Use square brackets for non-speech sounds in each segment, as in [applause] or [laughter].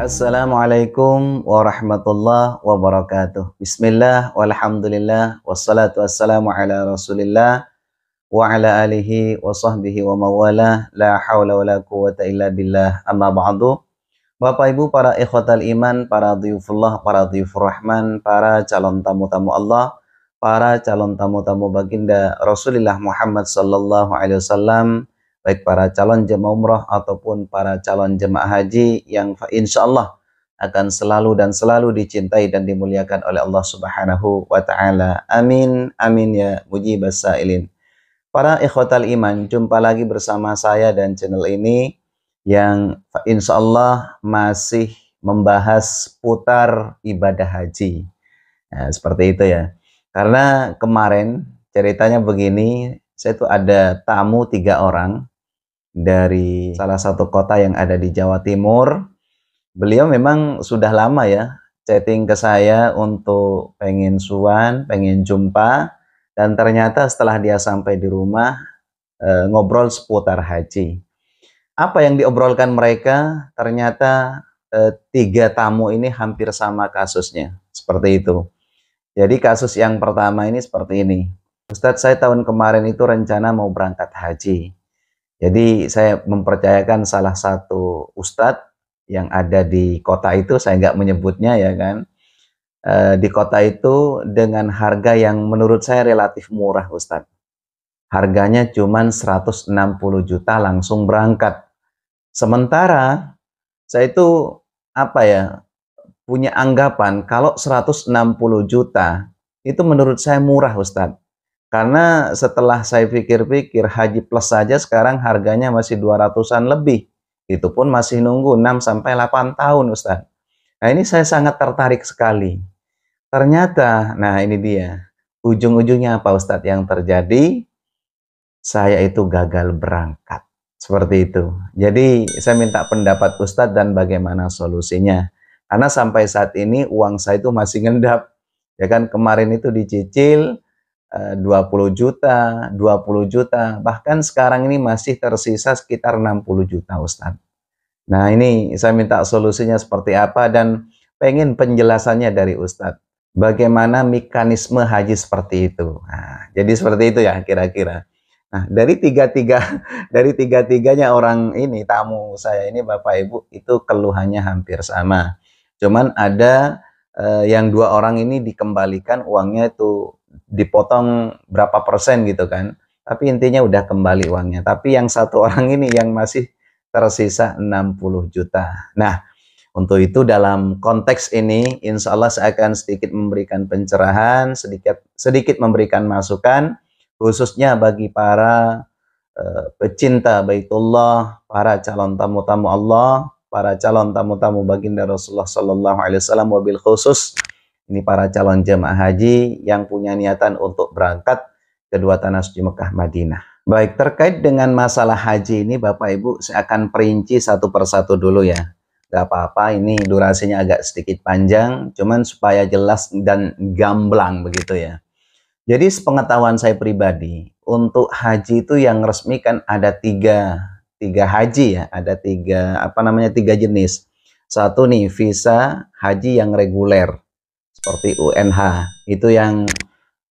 Assalamualaikum warahmatullahi wabarakatuh. Bismillah, walhamdulillah, wassalatu wassalamu ala rasulillah, wa ala alihi wa sahbihi wa mawala, la hawla wa la quwata illa billah, amma ba'du. Bapak Ibu, para ikhwatal iman, para diyufullah, para diyufur rahman, para calon tamu-tamu Allah, para calon tamu-tamu baginda Rasulullah Muhammad sallallahu alaihi wasallam, baik para calon jemaah umroh ataupun para calon jemaah haji yang insya Allah akan selalu dan selalu dicintai dan dimuliakan oleh Allah Subhanahu wa taala. Amin amin ya mujibas sailin. Para ikhwatal iman, jumpa lagi bersama saya dan channel ini yang insya Allah masih membahas putar ibadah haji. Nah, seperti itu ya. Karena kemarin ceritanya begini, saya tuh ada tamu tiga orang dari salah satu kota yang ada di Jawa Timur. Beliau memang sudah lama ya chatting ke saya untuk pengen suan, pengen jumpa, dan ternyata setelah dia sampai di rumah eh, ngobrol seputar haji. Apa yang diobrolkan mereka ternyata eh, tiga tamu ini hampir sama kasusnya seperti itu. Jadi kasus yang pertama ini seperti ini. Ustadz saya tahun kemarin itu rencana mau berangkat haji. Jadi saya mempercayakan salah satu ustadz yang ada di kota itu, saya nggak menyebutnya ya kan, e, di kota itu dengan harga yang menurut saya relatif murah Ustadz. Harganya cuma 160 juta langsung berangkat. Sementara saya itu apa ya punya anggapan kalau 160 juta itu menurut saya murah Ustadz. Karena setelah saya pikir-pikir haji plus saja sekarang harganya masih 200-an lebih. Itu pun masih nunggu 6 sampai 8 tahun, Ustaz. Nah, ini saya sangat tertarik sekali. Ternyata, nah ini dia. Ujung-ujungnya apa Ustadz yang terjadi? Saya itu gagal berangkat. Seperti itu. Jadi saya minta pendapat Ustadz dan bagaimana solusinya. Karena sampai saat ini uang saya itu masih ngendap. Ya kan kemarin itu dicicil, 20 eh, juta, 20 juta, bahkan sekarang ini masih tersisa sekitar 60 juta Ustaz. Nah ini saya minta solusinya seperti apa dan pengen penjelasannya dari Ustaz. Bagaimana mekanisme haji seperti itu? Nah, jadi seperti itu ya kira-kira. Nah, dari tiga-tiga, [laughs] dari tiga-tiganya orang ini, tamu saya ini, Bapak Ibu, itu keluhannya hampir sama. Cuman ada eh, yang dua orang ini dikembalikan uangnya itu dipotong berapa persen gitu kan. Tapi intinya udah kembali uangnya. Tapi yang satu orang ini yang masih tersisa 60 juta. Nah, untuk itu dalam konteks ini, insya Allah saya akan sedikit memberikan pencerahan, sedikit sedikit memberikan masukan, khususnya bagi para eh, pecinta Baitullah, para calon tamu-tamu Allah, para calon tamu-tamu baginda Rasulullah Sallallahu Alaihi Wasallam, wabil khusus ini para calon jemaah haji yang punya niatan untuk berangkat ke dua tanah suci Mekah Madinah. Baik, terkait dengan masalah haji ini Bapak Ibu, saya akan perinci satu persatu dulu ya. Gak apa-apa, ini durasinya agak sedikit panjang, cuman supaya jelas dan gamblang begitu ya. Jadi sepengetahuan saya pribadi, untuk haji itu yang resmi kan ada tiga, tiga haji ya, ada tiga, apa namanya, tiga jenis. Satu nih, visa haji yang reguler seperti UNH itu yang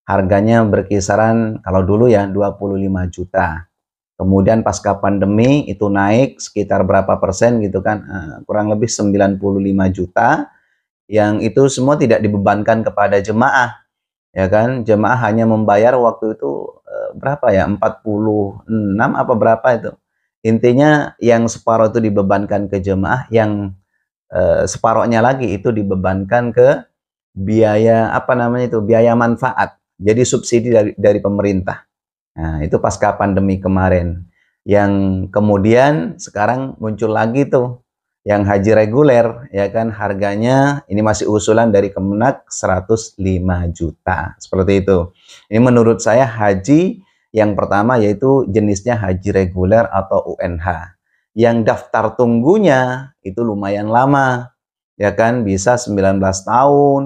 harganya berkisaran kalau dulu ya 25 juta. Kemudian pasca pandemi itu naik sekitar berapa persen gitu kan eh, kurang lebih 95 juta yang itu semua tidak dibebankan kepada jemaah ya kan jemaah hanya membayar waktu itu eh, berapa ya 46 apa berapa itu intinya yang separuh itu dibebankan ke jemaah yang eh, separohnya lagi itu dibebankan ke biaya apa namanya itu biaya manfaat jadi subsidi dari dari pemerintah nah itu pasca pandemi kemarin yang kemudian sekarang muncul lagi tuh yang haji reguler ya kan harganya ini masih usulan dari Kemenak 105 juta seperti itu ini menurut saya haji yang pertama yaitu jenisnya haji reguler atau UNH yang daftar tunggunya itu lumayan lama ya kan bisa 19 tahun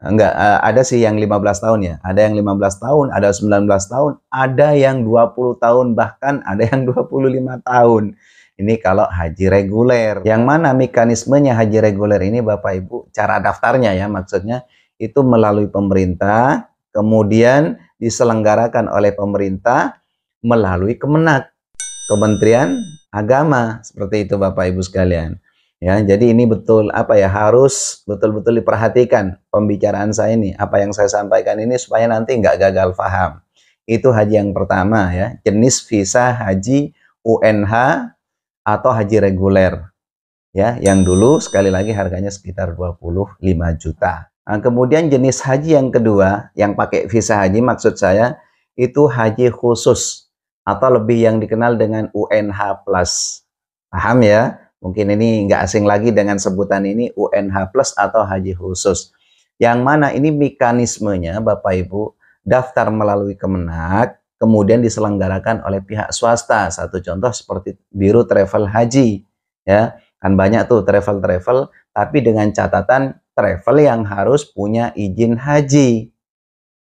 enggak eh, ada sih yang 15 tahun ya ada yang 15 tahun ada 19 tahun ada yang 20 tahun bahkan ada yang 25 tahun ini kalau haji reguler yang mana mekanismenya haji reguler ini Bapak Ibu cara daftarnya ya maksudnya itu melalui pemerintah kemudian diselenggarakan oleh pemerintah melalui Kemenak Kementerian Agama seperti itu Bapak Ibu sekalian Ya, jadi ini betul apa ya harus betul-betul diperhatikan pembicaraan saya ini, apa yang saya sampaikan ini supaya nanti nggak gagal paham. Itu haji yang pertama ya, jenis visa haji UNH atau haji reguler. Ya, yang dulu sekali lagi harganya sekitar 25 juta. Nah, kemudian jenis haji yang kedua yang pakai visa haji maksud saya itu haji khusus atau lebih yang dikenal dengan UNH plus. Paham ya? Mungkin ini nggak asing lagi dengan sebutan ini UNH plus atau haji khusus. Yang mana ini mekanismenya Bapak Ibu daftar melalui Kemenak kemudian diselenggarakan oleh pihak swasta. Satu contoh seperti biru Travel Haji ya. Kan banyak tuh travel-travel tapi dengan catatan travel yang harus punya izin haji.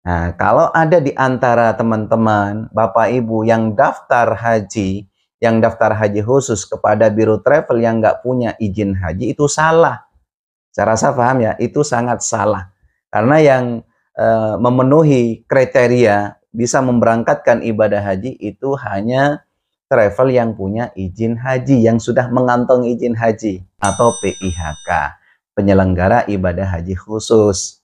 Nah, kalau ada di antara teman-teman, Bapak Ibu yang daftar haji yang daftar haji khusus kepada biro travel yang nggak punya izin haji itu salah. Saya rasa paham ya, itu sangat salah. Karena yang e, memenuhi kriteria bisa memberangkatkan ibadah haji itu hanya travel yang punya izin haji, yang sudah mengantongi izin haji atau PIHK, penyelenggara ibadah haji khusus.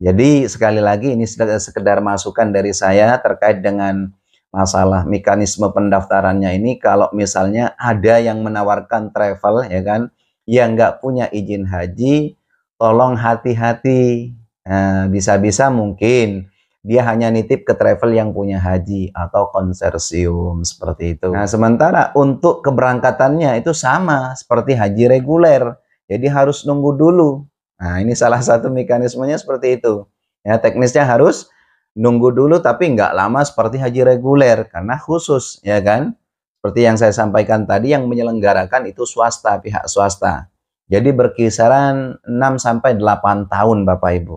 Jadi sekali lagi ini sekedar masukan dari saya terkait dengan masalah mekanisme pendaftarannya ini kalau misalnya ada yang menawarkan travel ya kan yang nggak punya izin haji tolong hati-hati nah, bisa-bisa nah, mungkin dia hanya nitip ke travel yang punya haji atau konsersium seperti itu. Nah, sementara untuk keberangkatannya itu sama seperti haji reguler. Jadi harus nunggu dulu. Nah, ini salah satu mekanismenya seperti itu. Ya, teknisnya harus nunggu dulu tapi nggak lama seperti haji reguler karena khusus ya kan seperti yang saya sampaikan tadi yang menyelenggarakan itu swasta pihak swasta jadi berkisaran 6 sampai 8 tahun Bapak Ibu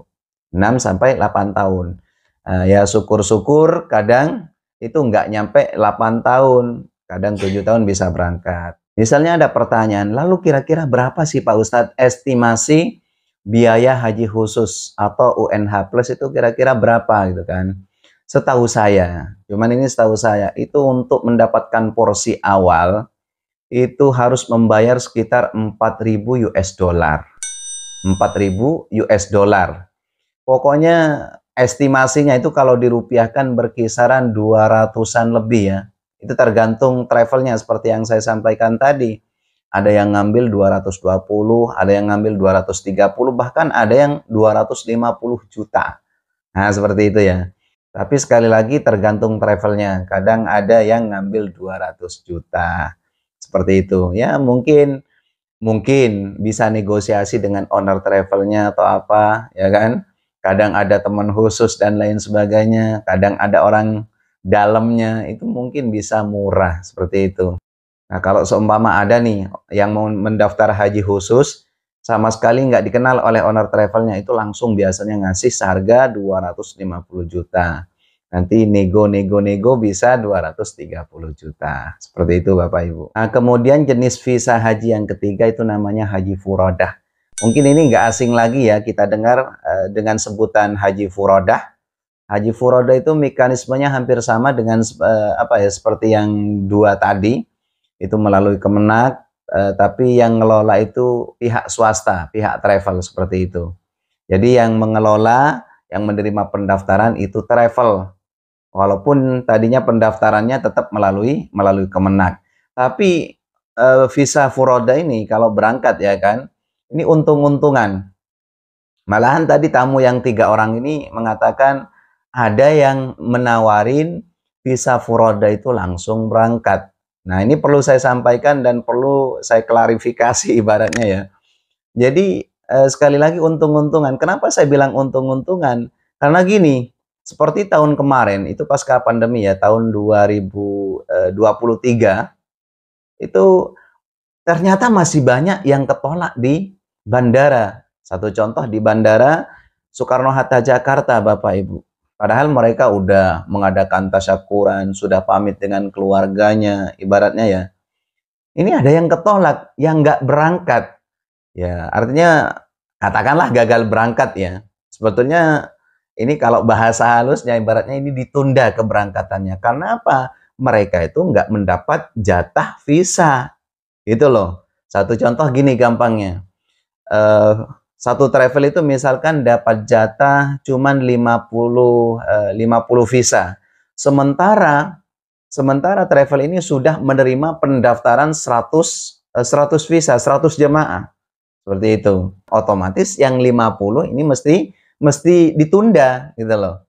6 sampai 8 tahun uh, ya syukur-syukur kadang itu nggak nyampe 8 tahun kadang 7 tahun bisa berangkat misalnya ada pertanyaan lalu kira-kira berapa sih Pak Ustadz estimasi biaya haji khusus atau UNH plus itu kira-kira berapa gitu kan. Setahu saya, cuman ini setahu saya, itu untuk mendapatkan porsi awal itu harus membayar sekitar 4000 US dollar. 4000 US dollar. Pokoknya estimasinya itu kalau dirupiahkan berkisaran 200-an lebih ya. Itu tergantung travelnya seperti yang saya sampaikan tadi ada yang ngambil 220, ada yang ngambil 230, bahkan ada yang 250 juta. Nah, seperti itu ya. Tapi sekali lagi tergantung travelnya. Kadang ada yang ngambil 200 juta. Seperti itu. Ya, mungkin mungkin bisa negosiasi dengan owner travelnya atau apa, ya kan? Kadang ada teman khusus dan lain sebagainya. Kadang ada orang dalamnya. Itu mungkin bisa murah, seperti itu. Nah, kalau seumpama ada nih yang mau mendaftar haji khusus, sama sekali nggak dikenal oleh owner travelnya, itu langsung biasanya ngasih seharga 250 juta. Nanti nego-nego-nego bisa 230 juta. Seperti itu Bapak Ibu. Nah, kemudian jenis visa haji yang ketiga itu namanya haji furodah. Mungkin ini nggak asing lagi ya, kita dengar eh, dengan sebutan haji furoda Haji furoda itu mekanismenya hampir sama dengan eh, apa ya seperti yang dua tadi, itu melalui Kemenak, eh, tapi yang ngelola itu pihak swasta, pihak travel seperti itu. Jadi yang mengelola, yang menerima pendaftaran itu travel. Walaupun tadinya pendaftarannya tetap melalui melalui Kemenak. Tapi eh, visa furoda ini kalau berangkat ya kan, ini untung-untungan. Malahan tadi tamu yang tiga orang ini mengatakan ada yang menawarin visa furoda itu langsung berangkat Nah, ini perlu saya sampaikan dan perlu saya klarifikasi [laughs] ibaratnya ya. Jadi eh, sekali lagi untung-untungan. Kenapa saya bilang untung-untungan? Karena gini, seperti tahun kemarin itu pasca pandemi ya, tahun 2023 eh, itu ternyata masih banyak yang ketolak di bandara. Satu contoh di bandara Soekarno-Hatta Jakarta, Bapak Ibu. Padahal mereka udah mengadakan tasyakuran, sudah pamit dengan keluarganya, ibaratnya ya. Ini ada yang ketolak, yang nggak berangkat. Ya, artinya katakanlah gagal berangkat ya. Sebetulnya ini kalau bahasa halusnya ibaratnya ini ditunda keberangkatannya. Karena apa? Mereka itu nggak mendapat jatah visa. Gitu loh. Satu contoh gini gampangnya. Uh, satu travel itu misalkan dapat jatah cuman 50 50 eh, visa. Sementara sementara travel ini sudah menerima pendaftaran 100 100 eh, visa, 100 jemaah. Seperti itu. Otomatis yang 50 ini mesti mesti ditunda gitu loh.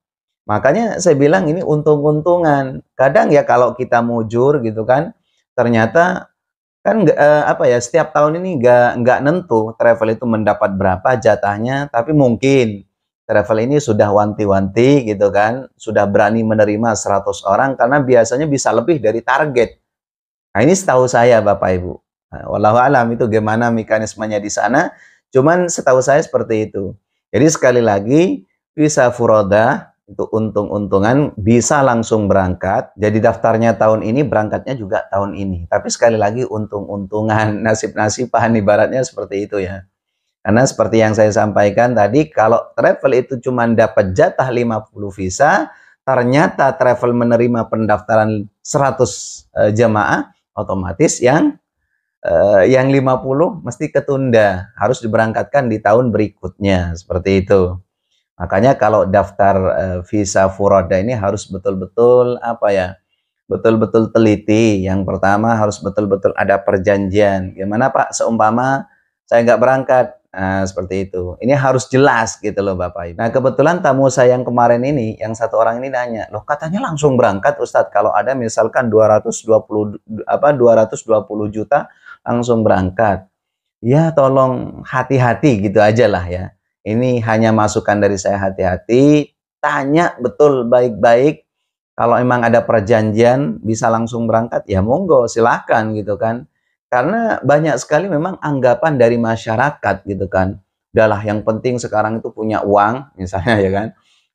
Makanya saya bilang ini untung-untungan. Kadang ya kalau kita mujur gitu kan, ternyata kan uh, apa ya setiap tahun ini nggak nggak nentu travel itu mendapat berapa jatahnya tapi mungkin travel ini sudah wanti-wanti gitu kan sudah berani menerima 100 orang karena biasanya bisa lebih dari target nah ini setahu saya bapak ibu nah, walau alam itu gimana mekanismenya di sana cuman setahu saya seperti itu jadi sekali lagi visa furoda untuk untung-untungan bisa langsung berangkat. Jadi daftarnya tahun ini berangkatnya juga tahun ini. Tapi sekali lagi untung-untungan, nasib [laughs] nasibahan ibaratnya seperti itu ya. Karena seperti yang saya sampaikan tadi kalau travel itu cuma dapat jatah 50 visa, ternyata travel menerima pendaftaran 100 eh, jemaah, otomatis yang e, yang 50 mesti ketunda, harus diberangkatkan di tahun berikutnya, seperti itu. Makanya kalau daftar uh, visa furoda ini harus betul-betul apa ya? Betul-betul teliti. Yang pertama harus betul-betul ada perjanjian. Gimana Pak? Seumpama saya nggak berangkat. Nah, seperti itu. Ini harus jelas gitu loh Bapak Ibu. Nah kebetulan tamu saya yang kemarin ini, yang satu orang ini nanya, loh katanya langsung berangkat Ustadz. Kalau ada misalkan 220 apa 220 juta langsung berangkat. Ya tolong hati-hati gitu aja lah ya ini hanya masukan dari saya hati-hati, tanya betul baik-baik. Kalau emang ada perjanjian bisa langsung berangkat ya monggo silahkan gitu kan. Karena banyak sekali memang anggapan dari masyarakat gitu kan. Udahlah yang penting sekarang itu punya uang [laughs] misalnya ya kan.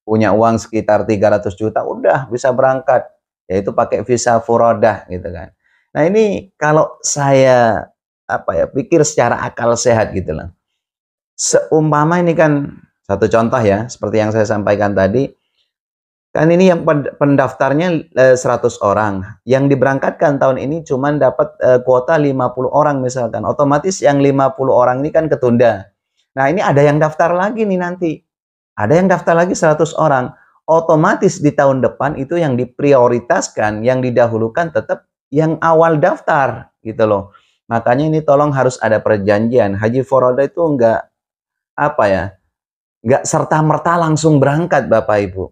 Punya uang sekitar 300 juta udah bisa berangkat. Yaitu pakai visa furodah gitu kan. Nah ini kalau saya apa ya pikir secara akal sehat gitu lah. Seumpama ini kan satu contoh ya, seperti yang saya sampaikan tadi, kan ini yang pendaftarnya 100 eh, orang, yang diberangkatkan tahun ini cuma dapat eh, kuota 50 orang misalkan, otomatis yang 50 orang ini kan ketunda. Nah ini ada yang daftar lagi nih nanti, ada yang daftar lagi 100 orang, otomatis di tahun depan itu yang diprioritaskan, yang didahulukan tetap yang awal daftar gitu loh. Makanya ini tolong harus ada perjanjian. Haji Foroda itu enggak apa ya nggak serta merta langsung berangkat Bapak Ibu.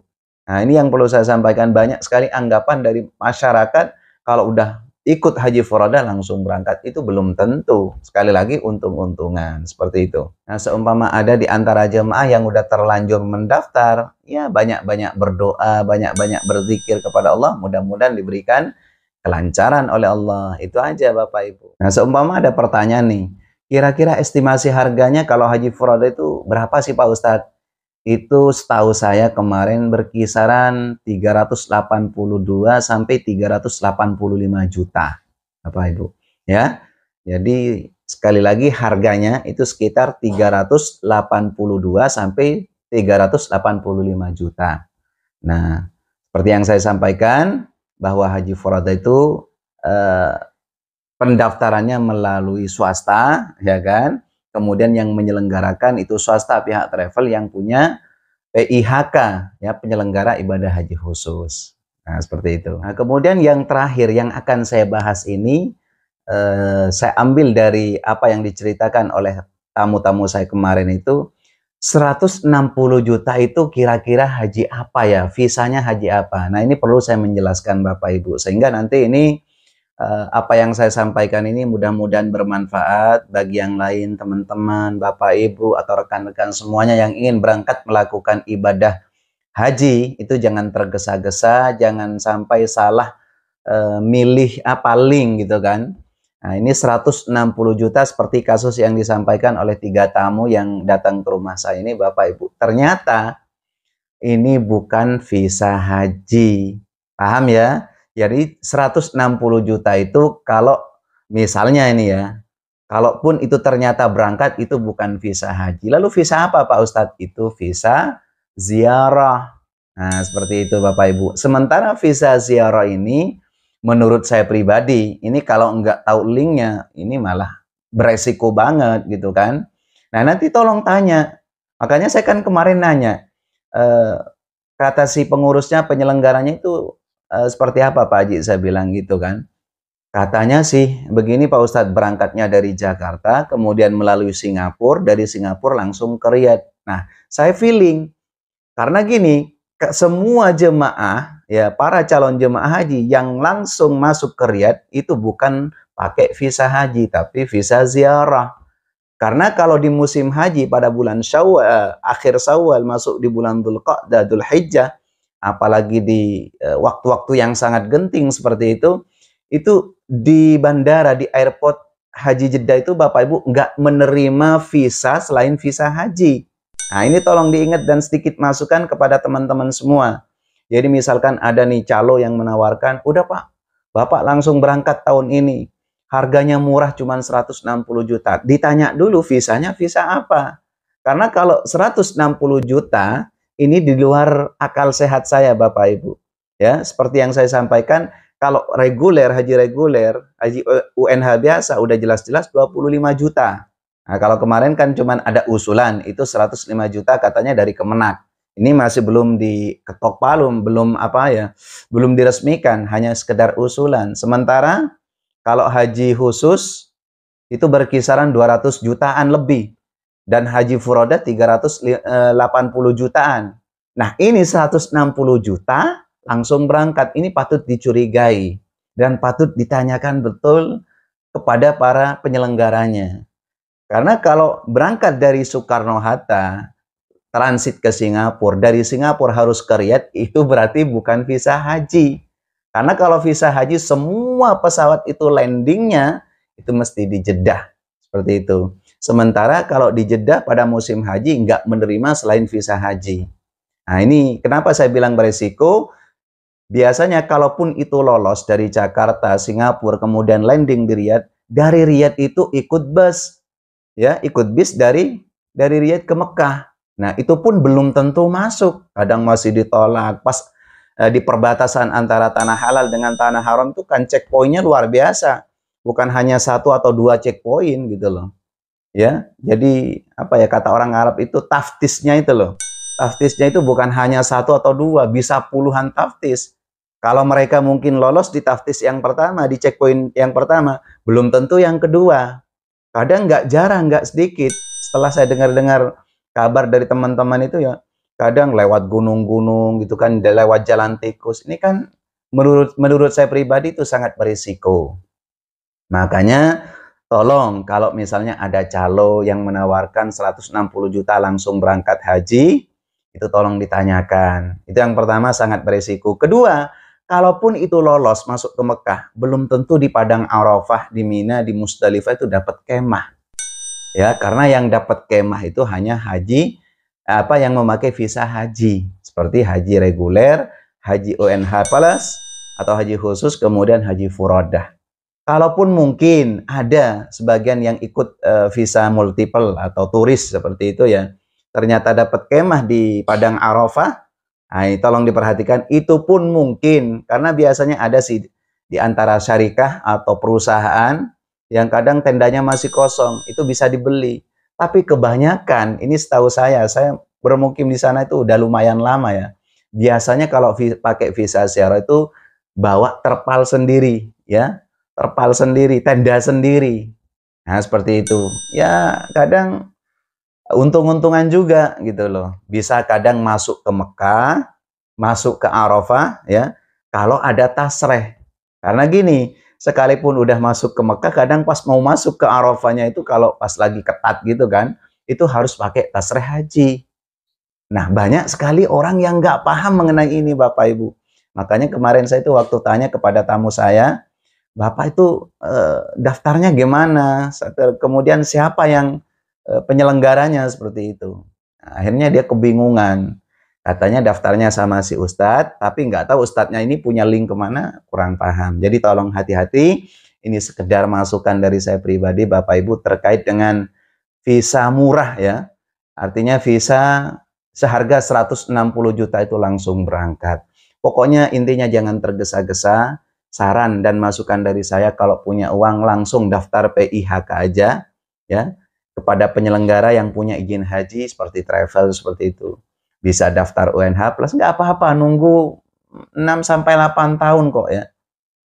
Nah ini yang perlu saya sampaikan banyak sekali anggapan dari masyarakat kalau udah ikut haji furoda langsung berangkat itu belum tentu. Sekali lagi untung-untungan seperti itu. Nah, seumpama ada di antara jemaah yang udah terlanjur mendaftar, ya banyak-banyak berdoa, banyak-banyak berzikir kepada Allah, mudah-mudahan diberikan kelancaran oleh Allah. Itu aja Bapak Ibu. Nah, seumpama ada pertanyaan nih, Kira-kira estimasi harganya kalau haji furoda itu berapa sih Pak Ustadz? Itu setahu saya kemarin berkisaran 382 sampai 385 juta. Apa itu Ya. Jadi sekali lagi harganya itu sekitar 382 sampai 385 juta. Nah, seperti yang saya sampaikan bahwa haji furada itu eh, pendaftarannya melalui swasta, ya kan? Kemudian yang menyelenggarakan itu swasta pihak travel yang punya PIHK, ya penyelenggara ibadah haji khusus. Nah, seperti itu. Nah, kemudian yang terakhir yang akan saya bahas ini eh, saya ambil dari apa yang diceritakan oleh tamu-tamu saya kemarin itu 160 juta itu kira-kira haji apa ya? Visanya haji apa? Nah, ini perlu saya menjelaskan Bapak Ibu sehingga nanti ini Eh, apa yang saya sampaikan ini mudah-mudahan bermanfaat bagi yang lain, teman-teman, Bapak Ibu atau rekan-rekan semuanya yang ingin berangkat melakukan ibadah haji itu jangan tergesa-gesa, jangan sampai salah e, milih apa ah, link gitu kan. Nah, ini 160 juta seperti kasus yang disampaikan oleh tiga tamu yang datang ke rumah saya ini Bapak Ibu. Ternyata ini bukan visa haji. Paham ya? Jadi 160 juta itu kalau misalnya ini ya, kalaupun itu ternyata berangkat itu bukan visa haji. Lalu visa apa Pak Ustadz? Itu visa ziarah. Nah, seperti itu Bapak Ibu. Sementara visa ziarah ini menurut saya pribadi, ini kalau nggak tahu linknya, ini malah beresiko banget gitu kan. Nah, nanti tolong tanya. Makanya saya kan kemarin nanya, eh, kata si pengurusnya penyelenggaranya itu Eh, seperti apa Pak Haji saya bilang gitu kan. Katanya sih begini Pak Ustadz berangkatnya dari Jakarta kemudian melalui Singapura dari Singapura langsung ke Riyadh. Nah saya feeling karena gini semua jemaah ya para calon jemaah haji yang langsung masuk ke Riyadh itu bukan pakai visa haji tapi visa ziarah. Karena kalau di musim haji pada bulan Syawal, eh, akhir Syawal masuk di bulan Dzulqa'dah, hijjah apalagi di eh, waktu-waktu yang sangat genting seperti itu, itu di bandara, di airport Haji Jeddah itu Bapak Ibu nggak menerima visa selain visa haji. Nah ini tolong diingat dan sedikit masukan kepada teman-teman semua. Jadi misalkan ada nih calo yang menawarkan, udah Pak, Bapak langsung berangkat tahun ini. Harganya murah cuma 160 juta. Ditanya dulu visanya visa apa? Karena kalau 160 juta, ini di luar akal sehat saya Bapak Ibu. Ya, seperti yang saya sampaikan, kalau reguler, haji reguler, haji UNH eh, biasa udah jelas-jelas 25 juta. Nah, kalau kemarin kan cuman ada usulan itu 105 juta katanya dari Kemenak. Ini masih belum diketok palu, belum apa ya, belum diresmikan, hanya sekedar usulan. Sementara kalau haji khusus itu berkisaran 200 jutaan lebih dan haji furoda 380 eh, jutaan. Nah, ini 160 juta langsung berangkat. Ini patut dicurigai dan patut ditanyakan betul kepada para penyelenggaranya. Karena kalau berangkat dari Soekarno-Hatta, transit ke Singapura, dari Singapura harus ke Riyadh, [laughs] itu berarti bukan visa haji. Karena kalau visa haji, semua pesawat itu landingnya, itu mesti dijedah. Seperti itu. Sementara kalau di Jeddah pada musim haji nggak menerima selain visa haji. Nah ini kenapa saya bilang beresiko? Biasanya kalaupun itu lolos dari Jakarta, Singapura, kemudian landing di Riyadh, dari Riyadh itu ikut bus. Ya, ikut bis dari dari Riyadh ke Mekah. Nah, itu pun belum tentu masuk. Kadang masih ditolak. Pas eh, di perbatasan antara tanah halal dengan tanah haram itu kan checkpointnya luar biasa bukan hanya satu atau dua checkpoint gitu loh ya jadi apa ya kata orang Arab itu taftisnya itu loh taftisnya itu bukan hanya satu atau dua bisa puluhan taftis kalau mereka mungkin lolos di taftis yang pertama di checkpoint yang pertama belum tentu yang kedua kadang nggak jarang nggak sedikit setelah saya dengar-dengar kabar dari teman-teman itu ya kadang lewat gunung-gunung gitu kan lewat jalan tikus ini kan menurut menurut saya pribadi itu sangat berisiko makanya Tolong kalau misalnya ada calo yang menawarkan 160 juta langsung berangkat haji, itu tolong ditanyakan. Itu yang pertama sangat berisiko. Kedua, kalaupun itu lolos masuk ke Mekah, belum tentu di Padang Arafah, di Mina, di Musdalifah itu dapat kemah. Ya, karena yang dapat kemah itu hanya haji apa yang memakai visa haji, seperti haji reguler, haji UNH plus atau haji khusus, kemudian haji furodah. Kalaupun mungkin ada sebagian yang ikut uh, visa multiple atau turis seperti itu ya, ternyata dapat kemah di Padang Arafah, nah, tolong diperhatikan itu pun mungkin karena biasanya ada sih di antara syarikah atau perusahaan yang kadang tendanya masih kosong itu bisa dibeli. Tapi kebanyakan ini setahu saya, saya bermukim di sana itu udah lumayan lama ya. Biasanya kalau pakai visa siara itu bawa terpal sendiri ya terpal sendiri, tenda sendiri. Nah, seperti itu. Ya, kadang untung-untungan juga gitu loh. Bisa kadang masuk ke Mekah, masuk ke Arafah ya, kalau ada tasreh. Karena gini, sekalipun udah masuk ke Mekah, kadang pas mau masuk ke Arafahnya itu kalau pas lagi ketat gitu kan, itu harus pakai tasreh haji. Nah, banyak sekali orang yang nggak paham mengenai ini Bapak Ibu. Makanya kemarin saya itu waktu tanya kepada tamu saya, Bapak itu e, daftarnya gimana? Kemudian siapa yang e, penyelenggaranya seperti itu? Nah, akhirnya dia kebingungan. Katanya daftarnya sama si Ustadz, tapi nggak tahu Ustadznya ini punya link kemana, kurang paham. Jadi tolong hati-hati, ini sekedar masukan dari saya pribadi, Bapak Ibu, terkait dengan visa murah ya. Artinya visa seharga 160 juta itu langsung berangkat. Pokoknya intinya jangan tergesa-gesa, saran dan masukan dari saya kalau punya uang langsung daftar PIHK aja ya kepada penyelenggara yang punya izin haji seperti travel seperti itu. Bisa daftar UNH plus nggak apa-apa nunggu 6 sampai 8 tahun kok ya.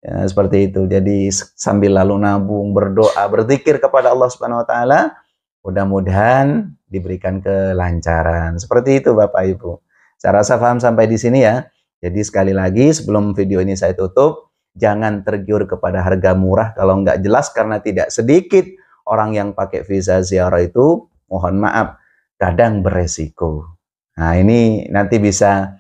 Ya, seperti itu. Jadi sambil lalu nabung, berdoa, berzikir kepada Allah Subhanahu wa taala, mudah-mudahan diberikan kelancaran. Seperti itu Bapak Ibu. Saya rasa paham sampai di sini ya. Jadi sekali lagi sebelum video ini saya tutup, Jangan tergiur kepada harga murah kalau nggak jelas karena tidak sedikit orang yang pakai visa ziarah itu, mohon maaf, kadang beresiko. Nah ini nanti bisa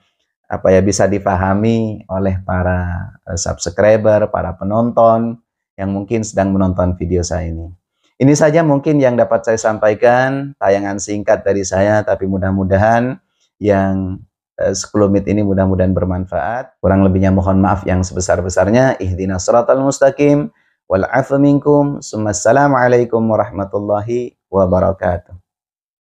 apa ya bisa dipahami oleh para eh, subscriber, para penonton yang mungkin sedang menonton video saya ini. Ini saja mungkin yang dapat saya sampaikan, tayangan singkat dari saya, tapi mudah-mudahan yang Eh, sekelumit ini mudah-mudahan bermanfaat. Kurang lebihnya mohon maaf yang sebesar-besarnya. Ihdina suratul mustaqim Wal'afu minkum. Assalamualaikum warahmatullahi wabarakatuh.